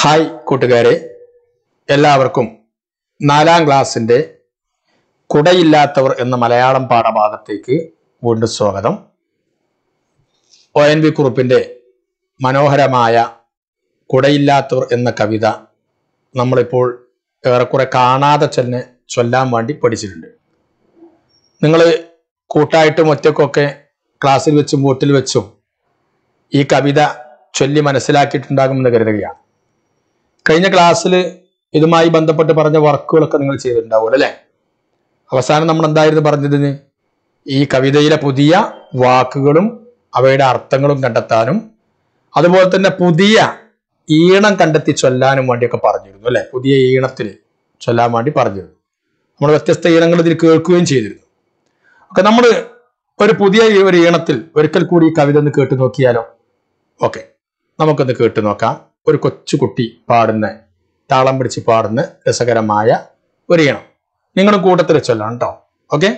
hi കൂട്ടുകാരെ എല്ലാവർക്കും നാലാം ക്ലാസ്സിൻ്റെ കുടയില്ലാത്തവർ എന്ന മലയാളം പാഠഭാഗത്തേക്ക് വീണ്ടും സ്വാഗതം ഒ എൻ വി കുറുപ്പിൻ്റെ മനോഹരമായ കുടയില്ലാത്തവർ എന്ന കവിത നമ്മളിപ്പോൾ ഏറെക്കുറെ കാണാതെ തന്നെ ചൊല്ലാൻ വേണ്ടി പഠിച്ചിട്ടുണ്ട് നിങ്ങൾ കൂട്ടായിട്ടും ഒറ്റക്കൊക്കെ ക്ലാസ്സിൽ വെച്ചും വീട്ടിൽ വെച്ചും ഈ കവിത ചൊല്ലി മനസ്സിലാക്കിയിട്ടുണ്ടാകുമെന്ന് കരുതുകയാണ് കഴിഞ്ഞ ക്ലാസ്സിൽ ഇതുമായി ബന്ധപ്പെട്ട് പറഞ്ഞ വർക്കുകളൊക്കെ നിങ്ങൾ ചെയ്തിട്ടുണ്ടാവുമല്ലോ അല്ലേ അവസാനം നമ്മൾ എന്തായിരുന്നു പറഞ്ഞതിന് ഈ കവിതയിലെ പുതിയ വാക്കുകളും അവയുടെ അർത്ഥങ്ങളും കണ്ടെത്താനും അതുപോലെ തന്നെ പുതിയ ഈണം കണ്ടെത്തി ചൊല്ലാനും വേണ്ടിയൊക്കെ പറഞ്ഞിരുന്നു അല്ലെ പുതിയ ഈണത്തിൽ ചൊല്ലാൻ വേണ്ടി പറഞ്ഞിരുന്നു നമ്മൾ വ്യത്യസ്ത ഈണങ്ങൾ ഇതിൽ കേൾക്കുകയും ചെയ്തിരുന്നു ഒക്കെ നമ്മൾ ഒരു പുതിയ ഒരു ഈണത്തിൽ ഒരിക്കൽ കൂടി ഈ കവിത ഒന്ന് കേട്ടു നോക്കിയാലോ ഓക്കെ നമുക്കൊന്ന് കേട്ടു നോക്കാം ഒരു കൊച്ചുകുട്ടി പാടുന്ന താളം പിടിച്ച് പാടുന്ന രസകരമായ ഒരു ഈണം നിങ്ങളുടെ കൂട്ടത്തിൽ ചൊല്ലണം കേട്ടോ ഓക്കെ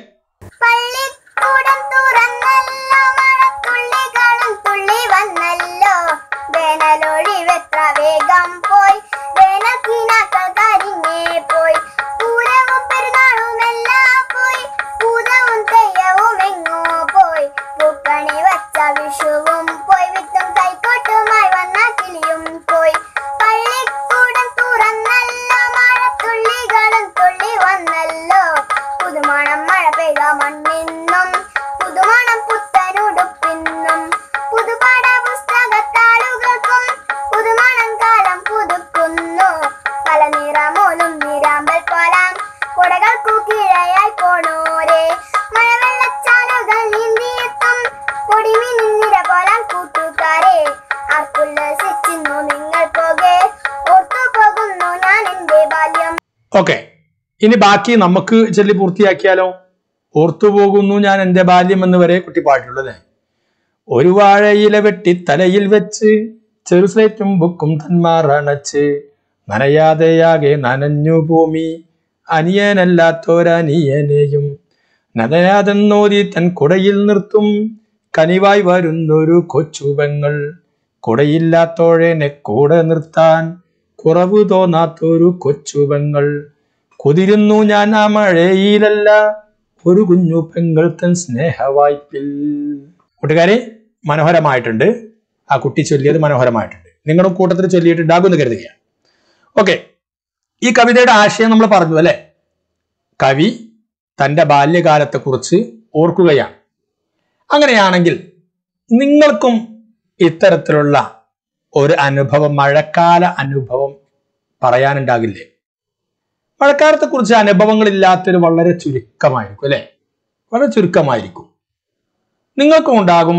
ഇനി ബാക്കി നമുക്ക് ചൊല്ലി പൂർത്തിയാക്കിയാലോ ഓർത്തുപോകുന്നു ഞാൻ എൻ്റെ ബാല്യം എന്ന് വരെ കുട്ടി പാട്ടുള്ളതേ ഒരു വാഴയില വെട്ടി തലയിൽ വെച്ച് ചെറുസേറ്റും ബുക്കും തന്മാറണച്ച് നനയാതെയാകെ നനഞ്ഞു ഭൂമി അനിയനല്ലാത്തോരനിയനെയും നനയാതെന്നോതി തൻ കുടയിൽ നിർത്തും കനിവായി വരുന്നൊരു കൊച്ചുപങ്ങൾ കുടയില്ലാത്തോഴേനെ കൂടെ നിർത്താൻ കുറവ് തോന്നാത്തൊരു കൊച്ചുപങ്ങൾ കൊതിരുന്നു ഞാൻ ആ മഴയിലല്ല ഒരു കുഞ്ഞു പെങ്കൾത്തൻ സ്നേഹവായ്പിൽ കൂട്ടുകാരെ മനോഹരമായിട്ടുണ്ട് ആ കുട്ടി ചൊല്ലിയത് മനോഹരമായിട്ടുണ്ട് നിങ്ങളുടെ കൂട്ടത്തിൽ ചൊല്ലിയിട്ടുണ്ടാകുമെന്ന് കരുതുക ഓക്കെ ഈ കവിതയുടെ ആശയം നമ്മൾ പറഞ്ഞു അല്ലെ കവി തൻ്റെ ബാല്യകാലത്തെക്കുറിച്ച് ഓർക്കുകയാണ് അങ്ങനെയാണെങ്കിൽ നിങ്ങൾക്കും ഇത്തരത്തിലുള്ള ഒരു അനുഭവം മഴക്കാല അനുഭവം പറയാനുണ്ടാകില്ലേ മഴക്കാലത്തെ കുറിച്ച് അനുഭവങ്ങളില്ലാത്തൊരു വളരെ ചുരുക്കമായിരിക്കും അല്ലെ വളരെ ചുരുക്കമായിരിക്കും നിങ്ങൾക്കും ഉണ്ടാകും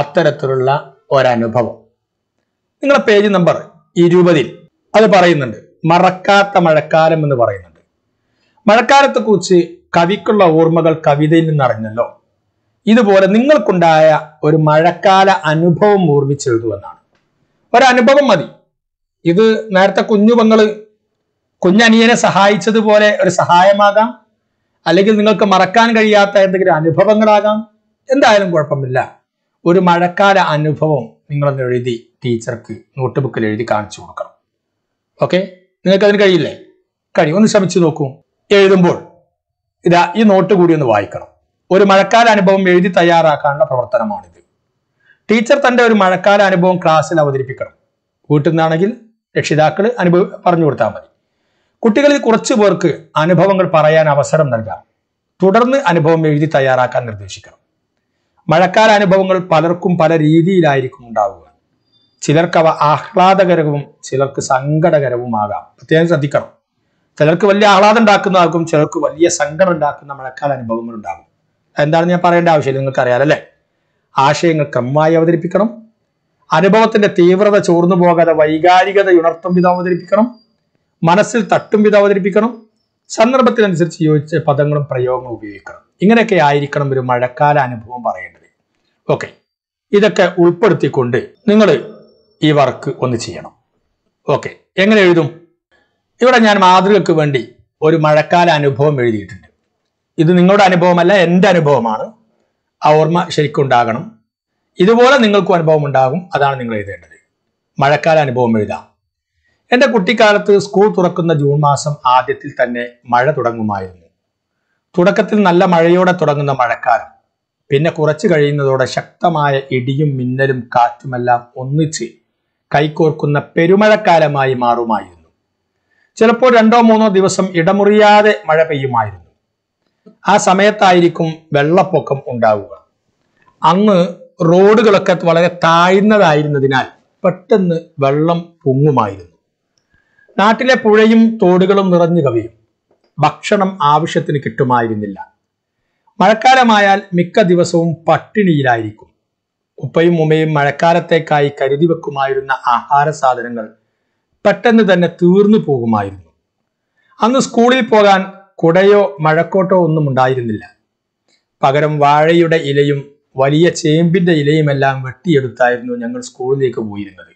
അത്തരത്തിലുള്ള ഒരനുഭവം നിങ്ങളെ പേജ് നമ്പർ ഇരുപതിൽ അത് പറയുന്നുണ്ട് മറക്കാത്ത മഴക്കാലം എന്ന് പറയുന്നുണ്ട് കുറിച്ച് കവിക്കുള്ള ഓർമ്മകൾ കവിതയിൽ നിന്നറിഞ്ഞല്ലോ ഇതുപോലെ നിങ്ങൾക്കുണ്ടായ ഒരു മഴക്കാല അനുഭവം ഓർമ്മിച്ചെഴുതുവെന്നാണ് ഒരനുഭവം മതി ഇത് നേരത്തെ കുഞ്ഞു പങ്ങള് കുഞ്ഞനിയനെ സഹായിച്ചതുപോലെ ഒരു സഹായമാകാം അല്ലെങ്കിൽ നിങ്ങൾക്ക് മറക്കാൻ കഴിയാത്ത എന്തെങ്കിലും അനുഭവങ്ങളാകാം എന്തായാലും കുഴപ്പമില്ല ഒരു മഴക്കാല അനുഭവം നിങ്ങളൊന്ന് എഴുതി ടീച്ചർക്ക് നോട്ട് ബുക്കിൽ എഴുതി കാണിച്ചു കൊടുക്കണം ഓക്കെ നിങ്ങൾക്ക് അതിന് കഴിയില്ലേ കഴിയും ഒന്ന് ശ്രമിച്ചു നോക്കൂ എഴുതുമ്പോൾ ഇതാ ഈ നോട്ട് കൂടി ഒന്ന് വായിക്കണം ഒരു മഴക്കാല അനുഭവം എഴുതി തയ്യാറാക്കാനുള്ള പ്രവർത്തനമാണിത് ടീച്ചർ തന്റെ ഒരു മഴക്കാല അനുഭവം ക്ലാസ്സിൽ അവതരിപ്പിക്കണം വീട്ടിൽ നിന്നാണെങ്കിൽ രക്ഷിതാക്കൾ അനുഭവ പറഞ്ഞു കൊടുത്താൽ മതി കുട്ടികളിൽ കുറച്ചു പേർക്ക് അനുഭവങ്ങൾ പറയാൻ അവസരം നൽകാം തുടർന്ന് അനുഭവം എഴുതി തയ്യാറാക്കാൻ നിർദ്ദേശിക്കണം മഴക്കാല അനുഭവങ്ങൾ പലർക്കും പല രീതിയിലായിരിക്കും ഉണ്ടാവുക ചിലർക്ക് അവ ആഹ്ലാദകരവും ചിലർക്ക് സങ്കടകരവുമാകാം പ്രത്യേകം ശ്രദ്ധിക്കണം ചിലർക്ക് വലിയ ആഹ്ലാദം ഉണ്ടാക്കുന്നതാകും ചിലർക്ക് വലിയ സങ്കടം ഉണ്ടാക്കുന്ന മഴക്കാല അനുഭവങ്ങൾ ഉണ്ടാകും എന്താണെന്ന് ഞാൻ പറയേണ്ട ആവശ്യമില്ല നിങ്ങൾക്ക് അറിയാലല്ലേ ആശയങ്ങൾ ക്രമമായി അവതരിപ്പിക്കണം അനുഭവത്തിന്റെ തീവ്രത ചോർന്നു പോകാതെ വൈകാരികത ഉണർത്തും വിധം അവതരിപ്പിക്കണം മനസ്സിൽ തട്ടും വിധ അവതരിപ്പിക്കണം സന്ദർഭത്തിനനുസരിച്ച് യോജിച്ച് പദങ്ങളും പ്രയോഗങ്ങളും ഉപയോഗിക്കണം ഇങ്ങനെയൊക്കെ ആയിരിക്കണം ഒരു മഴക്കാല അനുഭവം പറയേണ്ടത് ഓക്കെ ഇതൊക്കെ ഉൾപ്പെടുത്തിക്കൊണ്ട് നിങ്ങൾ ഈ വർക്ക് ഒന്ന് ചെയ്യണം ഓക്കെ എങ്ങനെ എഴുതും ഇവിടെ ഞാൻ മാതൃകക്ക് വേണ്ടി ഒരു മഴക്കാല അനുഭവം എഴുതിയിട്ടുണ്ട് ഇത് നിങ്ങളുടെ അനുഭവമല്ല എൻ്റെ അനുഭവമാണ് ആ ഓർമ്മ ശരിക്കും ഉണ്ടാകണം ഇതുപോലെ നിങ്ങൾക്കും അനുഭവം ഉണ്ടാകും അതാണ് നിങ്ങൾ എഴുതേണ്ടത് മഴക്കാല അനുഭവം എഴുതാം എൻ്റെ കുട്ടിക്കാലത്ത് സ്കൂൾ തുറക്കുന്ന ജൂൺ മാസം ആദ്യത്തിൽ തന്നെ മഴ തുടങ്ങുമായിരുന്നു തുടക്കത്തിൽ നല്ല മഴയോടെ തുടങ്ങുന്ന മഴക്കാലം പിന്നെ കുറച്ചു കഴിയുന്നതോടെ ശക്തമായ ഇടിയും മിന്നലും കാറ്റുമെല്ലാം ഒന്നിച്ച് കൈകോർക്കുന്ന പെരുമഴക്കാലമായി മാറുമായിരുന്നു ചിലപ്പോൾ രണ്ടോ മൂന്നോ ദിവസം ഇടമുറിയാതെ മഴ പെയ്യുമായിരുന്നു ആ സമയത്തായിരിക്കും വെള്ളപ്പൊക്കം ഉണ്ടാവുക അന്ന് റോഡുകളൊക്കെ വളരെ താഴ്ന്നതായിരുന്നതിനാൽ പെട്ടെന്ന് വെള്ളം പൊങ്ങുമായിരുന്നു നാട്ടിലെ പുഴയും തോടുകളും നിറഞ്ഞു കവിയും ഭക്ഷണം ആവശ്യത്തിന് കിട്ടുമായിരുന്നില്ല മഴക്കാലമായാൽ മിക്ക ദിവസവും പട്ടിണിയിലായിരിക്കും ഉപ്പയും ഉമ്മയും മഴക്കാലത്തേക്കായി കരുതി വെക്കുമായിരുന്ന ആഹാര സാധനങ്ങൾ പെട്ടെന്ന് തന്നെ തീർന്നു പോകുമായിരുന്നു അന്ന് സ്കൂളിൽ പോകാൻ കുടയോ മഴക്കോട്ടോ ഒന്നും ഉണ്ടായിരുന്നില്ല പകരം വാഴയുടെ ഇലയും വലിയ ചേമ്പിന്റെ ഇലയുമെല്ലാം വെട്ടിയെടുത്തായിരുന്നു ഞങ്ങൾ സ്കൂളിലേക്ക് പോയിരുന്നത്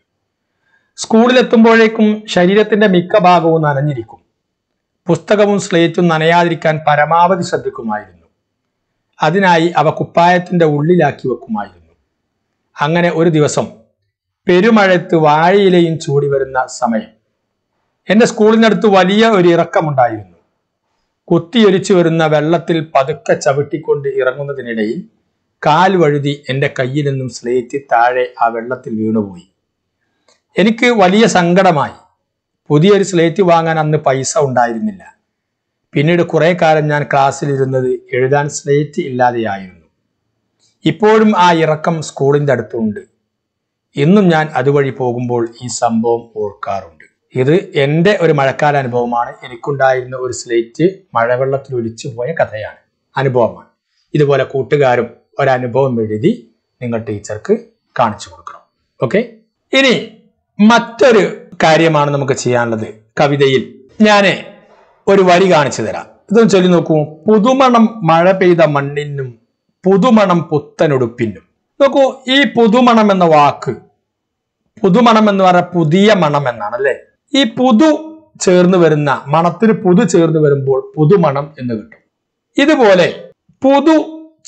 സ്കൂളിലെത്തുമ്പോഴേക്കും ശരീരത്തിന്റെ മിക്ക ഭാഗവും നനഞ്ഞിരിക്കും പുസ്തകവും സ്ലേറ്റും നനയാതിരിക്കാൻ പരമാവധി ശ്രദ്ധിക്കുമായിരുന്നു അതിനായി അവ കുപ്പായത്തിന്റെ ഉള്ളിലാക്കി വെക്കുമായിരുന്നു അങ്ങനെ ഒരു ദിവസം പെരുമഴത്ത് വാഴയിലയും ചൂടി വരുന്ന സമയം എൻ്റെ സ്കൂളിനടുത്ത് വലിയ ഒരു ഇറക്കമുണ്ടായിരുന്നു കുത്തിയൊലിച്ചു വരുന്ന വെള്ളത്തിൽ പതുക്കെ ചവിട്ടിക്കൊണ്ട് ഇറങ്ങുന്നതിനിടയിൽ കാൽ വഴുതി എൻ്റെ കയ്യിൽ നിന്നും സ്ലേറ്റ് താഴെ ആ വെള്ളത്തിൽ വീണുപോയി എനിക്ക് വലിയ സങ്കടമായി പുതിയൊരു സ്ലേറ്റ് വാങ്ങാൻ അന്ന് പൈസ ഉണ്ടായിരുന്നില്ല പിന്നീട് കുറേ കാലം ഞാൻ ക്ലാസ്സിലിരുന്നത് എഴുതാൻ സ്ലേറ്റ് ഇല്ലാതെയായിരുന്നു ഇപ്പോഴും ആ ഇറക്കം സ്കൂളിൻ്റെ അടുത്തുണ്ട് ഇന്നും ഞാൻ അതുവഴി പോകുമ്പോൾ ഈ സംഭവം ഓർക്കാറുണ്ട് ഇത് എൻ്റെ ഒരു മഴക്കാല അനുഭവമാണ് എനിക്കുണ്ടായിരുന്ന ഒരു സ്ലേറ്റ് മഴവെള്ളത്തിൽ ഒലിച്ചു പോയ കഥയാണ് അനുഭവമാണ് ഇതുപോലെ കൂട്ടുകാരും ഒരനുഭവം എഴുതി നിങ്ങൾ ടീച്ചർക്ക് കാണിച്ചു കൊടുക്കണം ഓക്കെ ഇനി മറ്റൊരു കാര്യമാണ് നമുക്ക് ചെയ്യാനുള്ളത് കവിതയിൽ ഞാൻ ഒരു വരി കാണിച്ചു തരാം ഇതൊന്ന് ചൊല്ലി നോക്കൂ പുതുമണം മഴ പെയ്ത മണ്ണിനും പുതുമണം പുത്തനുടുപ്പിനും നോക്കൂ ഈ പുതുമണം എന്ന വാക്ക് പുതുമണം എന്ന് പറഞ്ഞ പുതിയ മണം എന്നാണ് അല്ലെ ഈ പുതു ചേർന്ന് വരുന്ന മണത്തിന് പുതു ചേർന്ന് വരുമ്പോൾ പുതുമണം എന്ന് കിട്ടും ഇതുപോലെ പുതു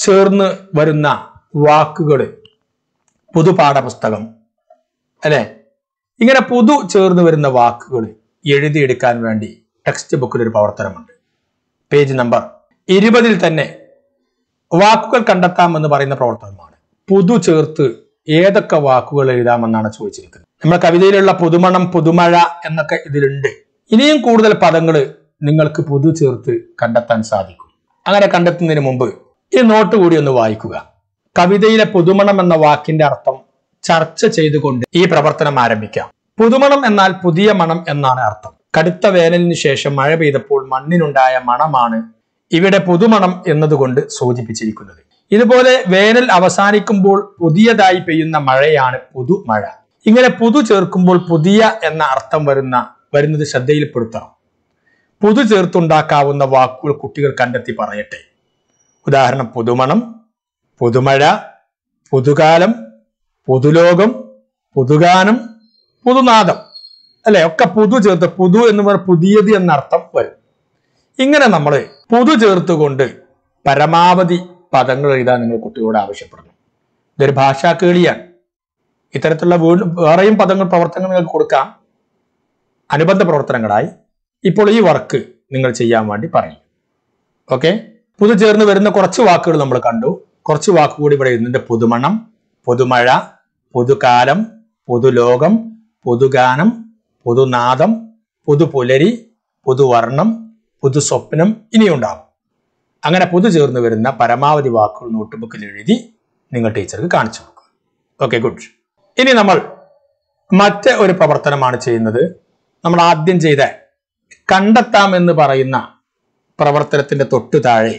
ചേർന്ന് വരുന്ന വാക്കുകൾ പുതുപാഠപുസ്തകം അല്ലെ ഇങ്ങനെ പുതു ചേർന്ന് വരുന്ന വാക്കുകൾ എഴുതിയെടുക്കാൻ വേണ്ടി ടെക്സ്റ്റ് ബുക്കിൽ ഒരു പ്രവർത്തനമുണ്ട് പേജ് നമ്പർ ഇരുപതിൽ തന്നെ വാക്കുകൾ കണ്ടെത്താമെന്ന് പറയുന്ന പ്രവർത്തനമാണ് പുതു ചേർത്ത് ഏതൊക്കെ വാക്കുകൾ എഴുതാമെന്നാണ് ചോദിച്ചിരിക്കുന്നത് നമ്മുടെ കവിതയിലുള്ള പുതുമണം പുതുമഴ എന്നൊക്കെ ഇതിലുണ്ട് ഇനിയും കൂടുതൽ പദങ്ങൾ നിങ്ങൾക്ക് പുതു ചേർത്ത് കണ്ടെത്താൻ സാധിക്കും അങ്ങനെ കണ്ടെത്തുന്നതിന് മുമ്പ് ഈ നോട്ട് കൂടി ഒന്ന് വായിക്കുക കവിതയിലെ പുതുമണം എന്ന വാക്കിന്റെ അർത്ഥം ചർച്ച ചെയ്തുകൊണ്ട് ഈ പ്രവർത്തനം ആരംഭിക്കാം പുതുമണം എന്നാൽ പുതിയ മണം എന്നാണ് അർത്ഥം കടുത്ത വേനലിന് ശേഷം മഴ പെയ്തപ്പോൾ മണ്ണിനുണ്ടായ മണമാണ് ഇവിടെ പുതുമണം എന്നതുകൊണ്ട് സൂചിപ്പിച്ചിരിക്കുന്നത് ഇതുപോലെ വേനൽ അവസാനിക്കുമ്പോൾ പുതിയതായി പെയ്യുന്ന മഴയാണ് പുതുമഴ ഇങ്ങനെ പുതു ചേർക്കുമ്പോൾ പുതിയ എന്ന അർത്ഥം വരുന്ന വരുന്നത് ശ്രദ്ധയിൽപ്പെടുത്തണം പുതു ചേർത്തുണ്ടാക്കാവുന്ന വാക്കുകൾ കുട്ടികൾ കണ്ടെത്തി പറയട്ടെ ഉദാഹരണം പുതുമണം പുതുമഴ പുതുകാലം പൊതുലോകം പുതുഗാനം പുതുനാദം അല്ലെ ഒക്കെ പുതു ചേർത്ത് പുതു എന്ന് പറഞ്ഞ പുതിയത് എന്നർത്ഥം വരും ഇങ്ങനെ നമ്മൾ പുതു ചേർത്തുകൊണ്ട് പരമാവധി പദങ്ങൾ എഴുതാൻ നിങ്ങൾ കുട്ടികളോട് ആവശ്യപ്പെടുന്നു ഇതൊരു ഭാഷാ കേളിയാണ് ഇത്തരത്തിലുള്ള വീട് വേറെയും പദങ്ങൾ പ്രവർത്തനങ്ങൾ നിങ്ങൾക്ക് കൊടുക്കാം അനുബന്ധ പ്രവർത്തനങ്ങളായി ഇപ്പോൾ ഈ വർക്ക് നിങ്ങൾ ചെയ്യാൻ വേണ്ടി പറയും ഓക്കെ പുതു ചേർന്ന് വരുന്ന കുറച്ച് വാക്കുകൾ നമ്മൾ കണ്ടു കുറച്ച് വാക്കുകൂടി ഇവിടെ ഇതിൻ്റെ പുതുമണം പുതുമഴ പൊതുകാലം പൊതുലോകം പൊതുഗാനം പൊതുനാദം പുതുപുലരി പുതുവർണം പുതുസ്വപ്നം ഇനിയുണ്ടാവും അങ്ങനെ പുതു ചേർന്ന് വരുന്ന പരമാവധി വാക്കുകൾ നോട്ട്ബുക്കിൽ എഴുതി നിങ്ങൾ ടീച്ചർക്ക് കാണിച്ചു കൊടുക്കുക ഓക്കെ ഗുഡ് ഇനി നമ്മൾ മറ്റ് ഒരു പ്രവർത്തനമാണ് ചെയ്യുന്നത് നമ്മൾ ആദ്യം ചെയ്ത കണ്ടെത്താം എന്ന് പറയുന്ന പ്രവർത്തനത്തിന്റെ തൊട്ടു താഴെ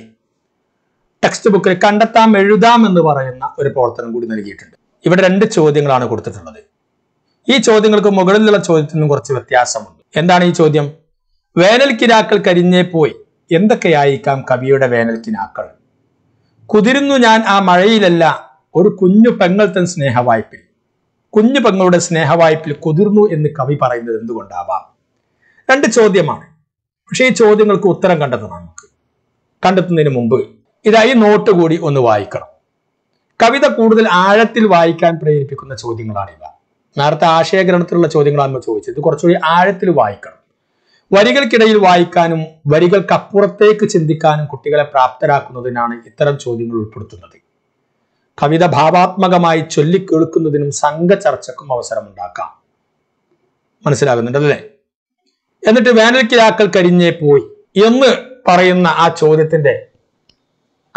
ടെക്സ്റ്റ് ബുക്കിൽ കണ്ടെത്താം എഴുതാം എന്ന് പറയുന്ന ഒരു പ്രവർത്തനം കൂടി നൽകിയിട്ടുണ്ട് ഇവിടെ രണ്ട് ചോദ്യങ്ങളാണ് കൊടുത്തിട്ടുള്ളത് ഈ ചോദ്യങ്ങൾക്ക് മുകളിലുള്ള ചോദ്യത്തിൽ നിന്നും കുറച്ച് വ്യത്യാസമുണ്ട് എന്താണ് ഈ ചോദ്യം വേനൽക്കിനാക്കൾ കരിഞ്ഞേ പോയി എന്തൊക്കെയായിരിക്കാം കവിയുടെ വേനൽക്കിനാക്കൾ കുതിരുന്നു ഞാൻ ആ മഴയിലല്ല ഒരു കുഞ്ഞു പെങ്ങൾ തൻ സ്നേഹവായ്പിൽ കുഞ്ഞു പെങ്ങളുടെ സ്നേഹവായ്പിൽ കുതിർന്നു എന്ന് കവി പറയുന്നത് എന്തുകൊണ്ടാവാം രണ്ട് ചോദ്യമാണ് പക്ഷേ ഈ ചോദ്യങ്ങൾക്ക് ഉത്തരം കണ്ടെത്തണം നമുക്ക് കണ്ടെത്തുന്നതിന് മുമ്പ് ഇതായി നോട്ട് കൂടി ഒന്ന് വായിക്കണം കവിത കൂടുതൽ ആഴത്തിൽ വായിക്കാൻ പ്രേരിപ്പിക്കുന്ന ചോദ്യങ്ങളാണ് ഇവ നേരത്തെ ആശയഗ്രഹണത്തിലുള്ള ചോദ്യങ്ങളാണ് നമ്മൾ ചോദിച്ചത് കുറച്ചുകൂടി ആഴത്തിൽ വായിക്കണം വരികൾക്കിടയിൽ വായിക്കാനും വരികൾക്കപ്പുറത്തേക്ക് ചിന്തിക്കാനും കുട്ടികളെ പ്രാപ്തരാക്കുന്നതിനാണ് ഇത്തരം ചോദ്യങ്ങൾ ഉൾപ്പെടുത്തുന്നത് കവിത ഭാവാത്മകമായി ചൊല്ലിക്കേൾക്കുന്നതിനും സംഘ ചർച്ചക്കും അവസരമുണ്ടാക്കാം മനസ്സിലാകുന്നുണ്ട് അല്ലേ എന്നിട്ട് വേനൽക്കിരാക്കൾ കരിഞ്ഞേ പോയി എന്ന് പറയുന്ന ആ ചോദ്യത്തിന്റെ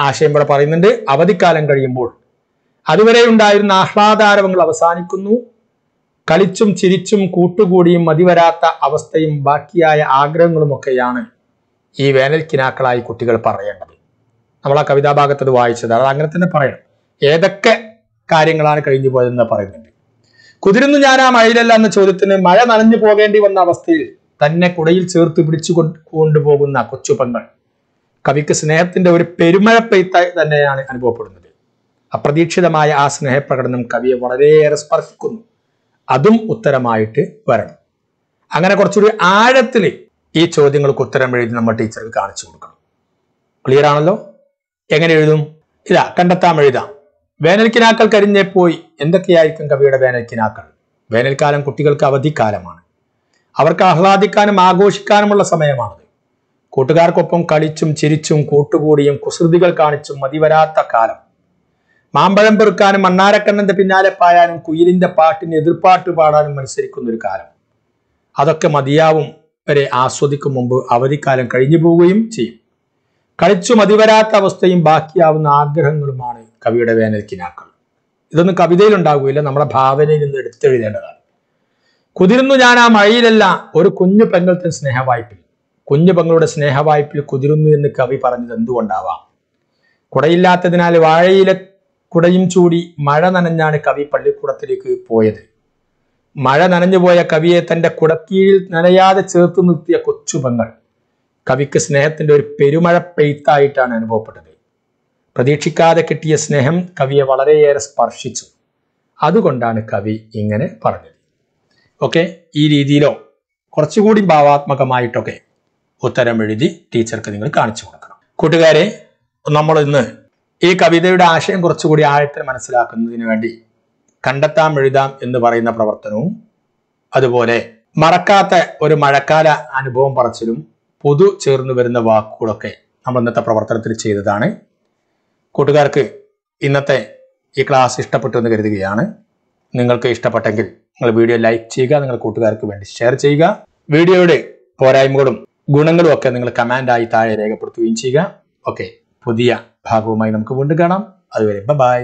ആശയം ഇവിടെ പറയുന്നുണ്ട് അവധിക്കാലം കഴിയുമ്പോൾ അതുവരെ ഉണ്ടായിരുന്ന ആഹ്ലാദാരവങ്ങൾ അവസാനിക്കുന്നു കളിച്ചും ചിരിച്ചും കൂട്ടുകൂടിയും മതിവരാത്ത അവസ്ഥയും ബാക്കിയായ ആഗ്രഹങ്ങളുമൊക്കെയാണ് ഈ വേനൽക്കിനാക്കളായി കുട്ടികൾ പറയേണ്ടത് നമ്മൾ ആ കവിതാഭാഗത്ത് അത് വായിച്ചത് അത് അങ്ങനെ തന്നെ പറയണം ഏതൊക്കെ കാര്യങ്ങളാണ് കഴിഞ്ഞു പോയതെന്ന് പറയുന്നുണ്ട് കുതിരുന്നു ഞാൻ ആ മഴയിലല്ല എന്ന ചോദ്യത്തിന് മഴ നനഞ്ഞു പോകേണ്ടി വന്ന അവസ്ഥയിൽ തന്നെ കുടയിൽ ചേർത്ത് പിടിച്ചു കൊണ്ടുപോകുന്ന കൊച്ചുപങ്ങൾ കവിക്ക് സ്നേഹത്തിന്റെ ഒരു പെരുമഴ പെയ്ത്തായി തന്നെയാണ് അനുഭവപ്പെടുന്നത് അപ്രതീക്ഷിതമായ ആ സ്നേഹപ്രകടനം കവിയെ വളരെയേറെ സ്പർശിക്കുന്നു അതും ഉത്തരമായിട്ട് വരണം അങ്ങനെ കുറച്ചുകൂടി ആഴത്തിൽ ഈ ചോദ്യങ്ങൾക്ക് ഉത്തരം എഴുതി നമ്മൾ ടീച്ചർക്ക് കാണിച്ചു കൊടുക്കണം ക്ലിയർ ആണല്ലോ എങ്ങനെ എഴുതും ഇതാ കണ്ടെത്താം എഴുതാം വേനൽക്കിനാക്കൾ കരിഞ്ഞേ പോയി എന്തൊക്കെയായിരിക്കും കവിയുടെ വേനൽക്കിനാക്കൾ വേനൽക്കാലം കുട്ടികൾക്ക് അവധിക്കാലമാണ് അവർക്ക് ആഹ്ലാദിക്കാനും ആഘോഷിക്കാനുമുള്ള സമയമാണത് കൂട്ടുകാർക്കൊപ്പം കളിച്ചും ചിരിച്ചും കൂട്ടുകൂടിയും കുസൃതികൾ കാണിച്ചും മതിവരാത്ത കാലം മാമ്പഴം പെറുക്കാനും മണ്ണാരക്കണ്ണന്റെ പിന്നാലെ പായാനും കുയിലിന്റെ പാട്ടിന് എതിർപ്പാട്ട് പാടാനും മത്സരിക്കുന്ന ഒരു കാലം അതൊക്കെ മതിയാവും വരെ ആസ്വദിക്കും മുമ്പ് അവധിക്കാലം കഴിഞ്ഞു പോവുകയും ചെയ്യും കളിച്ചു മതിവരാത്ത അവസ്ഥയും ബാക്കിയാവുന്ന ആഗ്രഹങ്ങളുമാണ് കവിയുടെ വേനൽക്കിനാക്കൾ ഇതൊന്നും കവിതയിൽ ഉണ്ടാകുകയില്ല നമ്മുടെ ഭാവനയിൽ നിന്ന് എടുത്തെഴുതേണ്ടതാണ് കുതിരുന്നു ഞാൻ ആ മഴയിലല്ല ഒരു കുഞ്ഞു പെങ്ങൾത്തെ സ്നേഹവായ്പിൽ കുഞ്ഞു പെങ്ങളുടെ സ്നേഹവായ്പിൽ കുതിരുന്നു എന്ന് കവി പറഞ്ഞത് എന്തുകൊണ്ടാവാം കുടയില്ലാത്തതിനാൽ വാഴയിലെ കുടയും ചൂടി മഴ നനഞ്ഞാണ് കവി പള്ളിക്കൂടത്തിലേക്ക് പോയത് മഴ നനഞ്ഞുപോയ കവിയെ തന്റെ കുടക്കീഴിൽ നനയാതെ ചേർത്ത് നിർത്തിയ കൊച്ചുപങ്ങൾ കവിക്ക് സ്നേഹത്തിന്റെ ഒരു പെരുമഴ പെയ്ത്തായിട്ടാണ് അനുഭവപ്പെട്ടത് പ്രതീക്ഷിക്കാതെ കിട്ടിയ സ്നേഹം കവിയെ വളരെയേറെ സ്പർശിച്ചു അതുകൊണ്ടാണ് കവി ഇങ്ങനെ പറഞ്ഞത് ഓക്കെ ഈ രീതിയിലോ കുറച്ചുകൂടി ഭാവാത്മകമായിട്ടൊക്കെ ഉത്തരം എഴുതി ടീച്ചർക്ക് നിങ്ങൾ കാണിച്ചു കൊടുക്കണം കൂട്ടുകാരെ നമ്മൾ ഇന്ന് ഈ കവിതയുടെ ആശയം കുറച്ചുകൂടി ആഴത്തിൽ മനസ്സിലാക്കുന്നതിന് വേണ്ടി കണ്ടെത്താം എഴുതാം എന്ന് പറയുന്ന പ്രവർത്തനവും അതുപോലെ മറക്കാത്ത ഒരു മഴക്കാല അനുഭവം പറച്ചിലും പൊതു ചേർന്നു വരുന്ന വാക്കുകളൊക്കെ നമ്മൾ ഇന്നത്തെ പ്രവർത്തനത്തിൽ ചെയ്തതാണ് കൂട്ടുകാർക്ക് ഇന്നത്തെ ഈ ക്ലാസ് ഇഷ്ടപ്പെട്ടു എന്ന് കരുതുകയാണ് നിങ്ങൾക്ക് ഇഷ്ടപ്പെട്ടെങ്കിൽ നിങ്ങൾ വീഡിയോ ലൈക്ക് ചെയ്യുക നിങ്ങൾ കൂട്ടുകാർക്ക് വേണ്ടി ഷെയർ ചെയ്യുക വീഡിയോയുടെ പോരായ്മകളും ഗുണങ്ങളും ഒക്കെ നിങ്ങൾ കമാൻഡായി താഴെ രേഖപ്പെടുത്തുകയും ചെയ്യുക ഓക്കെ പുതിയ ഭാഗവുമായി നമുക്ക് വീണ്ടും കാണാം അതുവരെ ബൈ